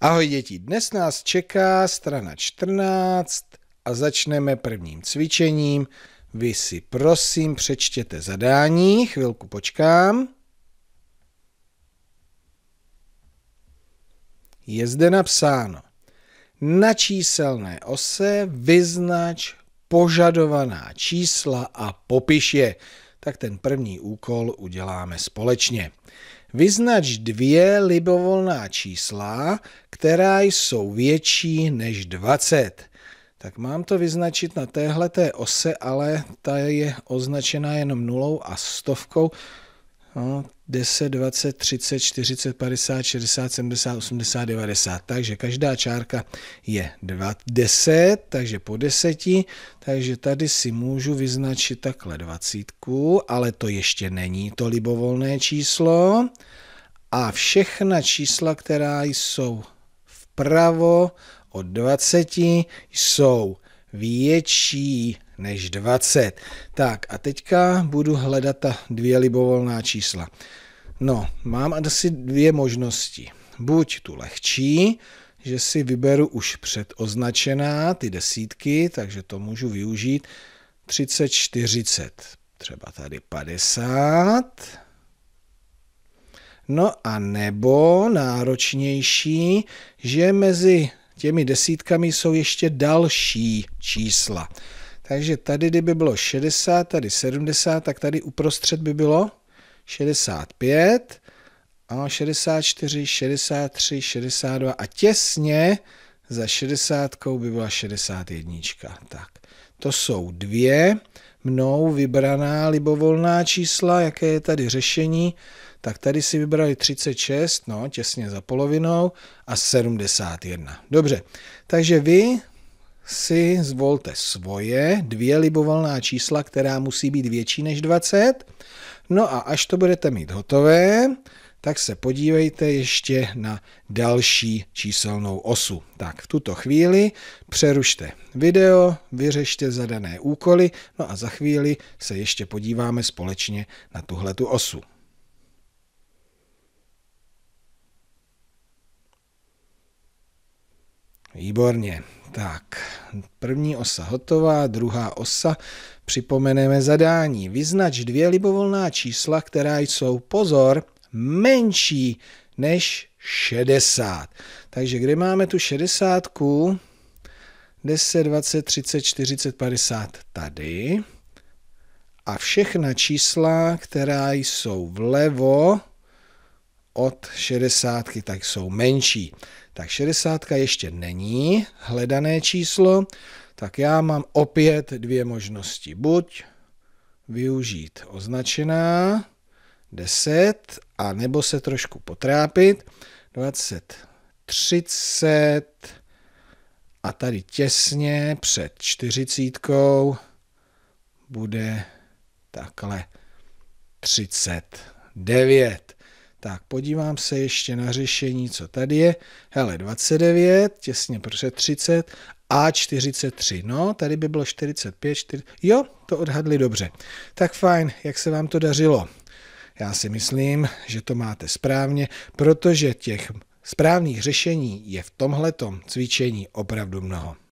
Ahoj děti, dnes nás čeká strana 14 a začneme prvním cvičením. Vy si prosím přečtěte zadání, chvilku počkám. Je zde napsáno, na číselné ose vyznač požadovaná čísla a popiš je. Tak ten první úkol uděláme společně. Vyznač dvě libovolná čísla, která jsou větší než 20. Tak mám to vyznačit na téhle té ose, ale ta je označena jenom nulou a stovkou. No, 10, 20, 30, 40, 50, 60, 70, 80, 90. Takže každá čárka je 10, takže po 10. Takže tady si můžu vyznačit takhle 20, ale to ještě není to libovolné číslo. A všechna čísla, která jsou vpravo od 20, jsou větší než 20. Tak a teďka budu hledat ta dvě libovolná čísla. No, mám asi dvě možnosti. Buď tu lehčí, že si vyberu už předoznačená ty desítky, takže to můžu využít 30, 40, třeba tady 50. No a nebo náročnější, že mezi těmi desítkami jsou ještě další čísla. Takže tady, kdyby bylo 60, tady 70, tak tady uprostřed by bylo 65, a 64, 63, 62 a těsně za 60 by byla 61. Tak, to jsou dvě mnou vybraná libovolná čísla, jaké je tady řešení, tak tady si vybrali 36, no těsně za polovinou a 71. Dobře, takže vy si zvolte svoje dvě libovolná čísla, která musí být větší než 20. No a až to budete mít hotové, tak se podívejte ještě na další číselnou osu. Tak v tuto chvíli přerušte video, vyřešte zadané úkoly, no a za chvíli se ještě podíváme společně na tuhletu osu. Výborně. Tak, první osa hotová, druhá osa. Připomeneme zadání. Vyznač dvě libovolná čísla, která jsou, pozor, menší než 60. Takže kde máme tu 60? 10, 20, 30, 40, 50 tady. A všechna čísla, která jsou vlevo od 60, tak jsou menší. Tak 60 ještě není hledané číslo, tak já mám opět dvě možnosti. Buď využít označená 10, a nebo se trošku potrápit 20, 30 a tady těsně před 40 bude takhle 39. Tak podívám se ještě na řešení, co tady je. Hele, 29, těsně před 30 a 43. No, tady by bylo 45, 4... jo, to odhadli dobře. Tak fajn, jak se vám to dařilo? Já si myslím, že to máte správně, protože těch správných řešení je v tomhletom cvičení opravdu mnoho.